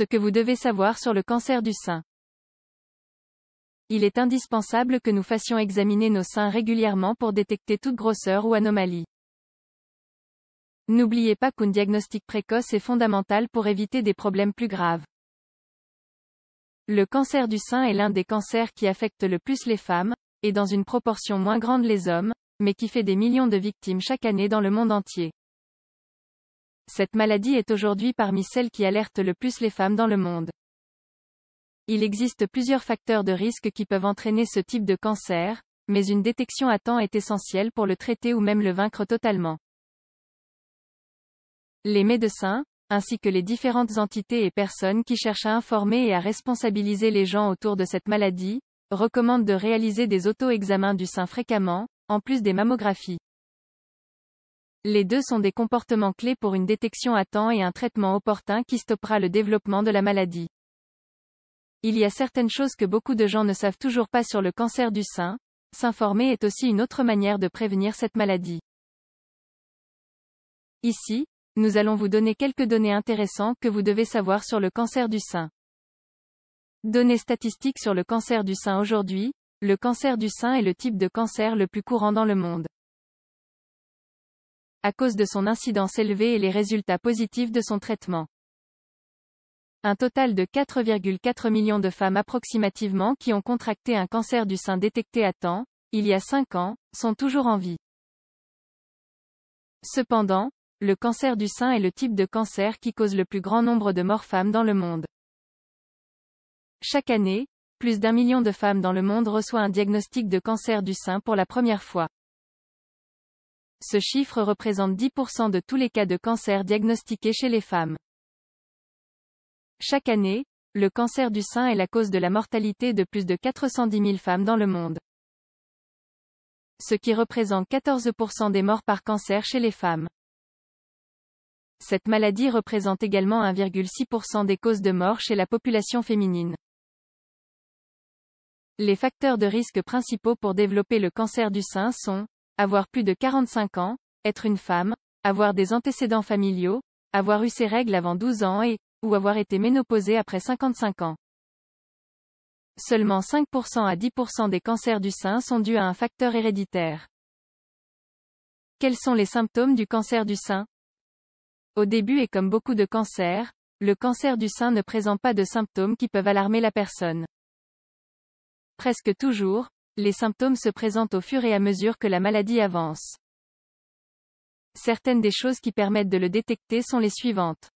Ce que vous devez savoir sur le cancer du sein. Il est indispensable que nous fassions examiner nos seins régulièrement pour détecter toute grosseur ou anomalie. N'oubliez pas qu'un diagnostic précoce est fondamental pour éviter des problèmes plus graves. Le cancer du sein est l'un des cancers qui affecte le plus les femmes, et dans une proportion moins grande les hommes, mais qui fait des millions de victimes chaque année dans le monde entier cette maladie est aujourd'hui parmi celles qui alertent le plus les femmes dans le monde. Il existe plusieurs facteurs de risque qui peuvent entraîner ce type de cancer, mais une détection à temps est essentielle pour le traiter ou même le vaincre totalement. Les médecins, ainsi que les différentes entités et personnes qui cherchent à informer et à responsabiliser les gens autour de cette maladie, recommandent de réaliser des auto-examens du sein fréquemment, en plus des mammographies. Les deux sont des comportements clés pour une détection à temps et un traitement opportun qui stoppera le développement de la maladie. Il y a certaines choses que beaucoup de gens ne savent toujours pas sur le cancer du sein. S'informer est aussi une autre manière de prévenir cette maladie. Ici, nous allons vous donner quelques données intéressantes que vous devez savoir sur le cancer du sein. Données statistiques sur le cancer du sein aujourd'hui, le cancer du sein est le type de cancer le plus courant dans le monde à cause de son incidence élevée et les résultats positifs de son traitement. Un total de 4,4 millions de femmes approximativement qui ont contracté un cancer du sein détecté à temps, il y a 5 ans, sont toujours en vie. Cependant, le cancer du sein est le type de cancer qui cause le plus grand nombre de morts femmes dans le monde. Chaque année, plus d'un million de femmes dans le monde reçoit un diagnostic de cancer du sein pour la première fois. Ce chiffre représente 10% de tous les cas de cancer diagnostiqués chez les femmes. Chaque année, le cancer du sein est la cause de la mortalité de plus de 410 000 femmes dans le monde. Ce qui représente 14% des morts par cancer chez les femmes. Cette maladie représente également 1,6% des causes de mort chez la population féminine. Les facteurs de risque principaux pour développer le cancer du sein sont avoir plus de 45 ans, être une femme, avoir des antécédents familiaux, avoir eu ses règles avant 12 ans et, ou avoir été ménopausée après 55 ans. Seulement 5% à 10% des cancers du sein sont dus à un facteur héréditaire. Quels sont les symptômes du cancer du sein Au début et comme beaucoup de cancers, le cancer du sein ne présente pas de symptômes qui peuvent alarmer la personne. Presque toujours, les symptômes se présentent au fur et à mesure que la maladie avance. Certaines des choses qui permettent de le détecter sont les suivantes.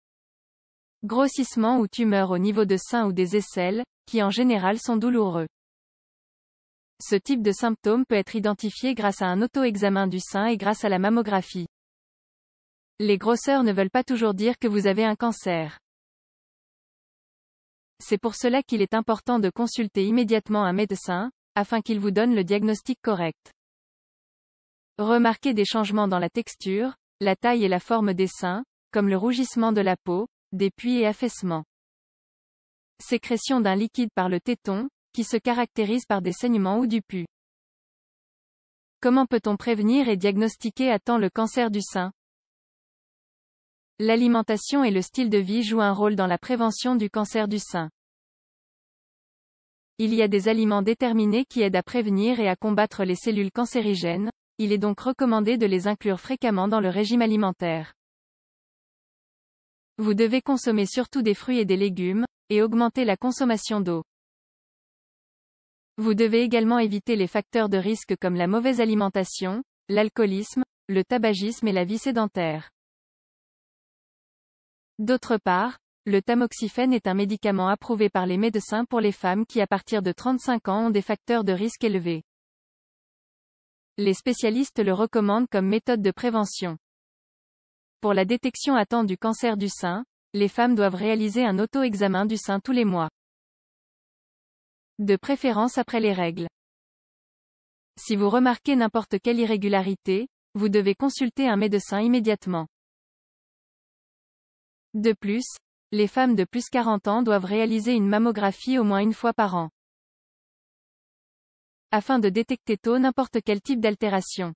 Grossissement ou tumeur au niveau de sein ou des aisselles, qui en général sont douloureux. Ce type de symptôme peut être identifié grâce à un auto-examen du sein et grâce à la mammographie. Les grosseurs ne veulent pas toujours dire que vous avez un cancer. C'est pour cela qu'il est important de consulter immédiatement un médecin, afin qu'il vous donne le diagnostic correct. Remarquez des changements dans la texture, la taille et la forme des seins, comme le rougissement de la peau, des puits et affaissements. Sécrétion d'un liquide par le téton, qui se caractérise par des saignements ou du pus. Comment peut-on prévenir et diagnostiquer à temps le cancer du sein L'alimentation et le style de vie jouent un rôle dans la prévention du cancer du sein. Il y a des aliments déterminés qui aident à prévenir et à combattre les cellules cancérigènes, il est donc recommandé de les inclure fréquemment dans le régime alimentaire. Vous devez consommer surtout des fruits et des légumes, et augmenter la consommation d'eau. Vous devez également éviter les facteurs de risque comme la mauvaise alimentation, l'alcoolisme, le tabagisme et la vie sédentaire. D'autre part, le tamoxifène est un médicament approuvé par les médecins pour les femmes qui à partir de 35 ans ont des facteurs de risque élevés. Les spécialistes le recommandent comme méthode de prévention. Pour la détection à temps du cancer du sein, les femmes doivent réaliser un auto-examen du sein tous les mois. De préférence après les règles. Si vous remarquez n'importe quelle irrégularité, vous devez consulter un médecin immédiatement. De plus, les femmes de plus 40 ans doivent réaliser une mammographie au moins une fois par an. Afin de détecter tôt n'importe quel type d'altération.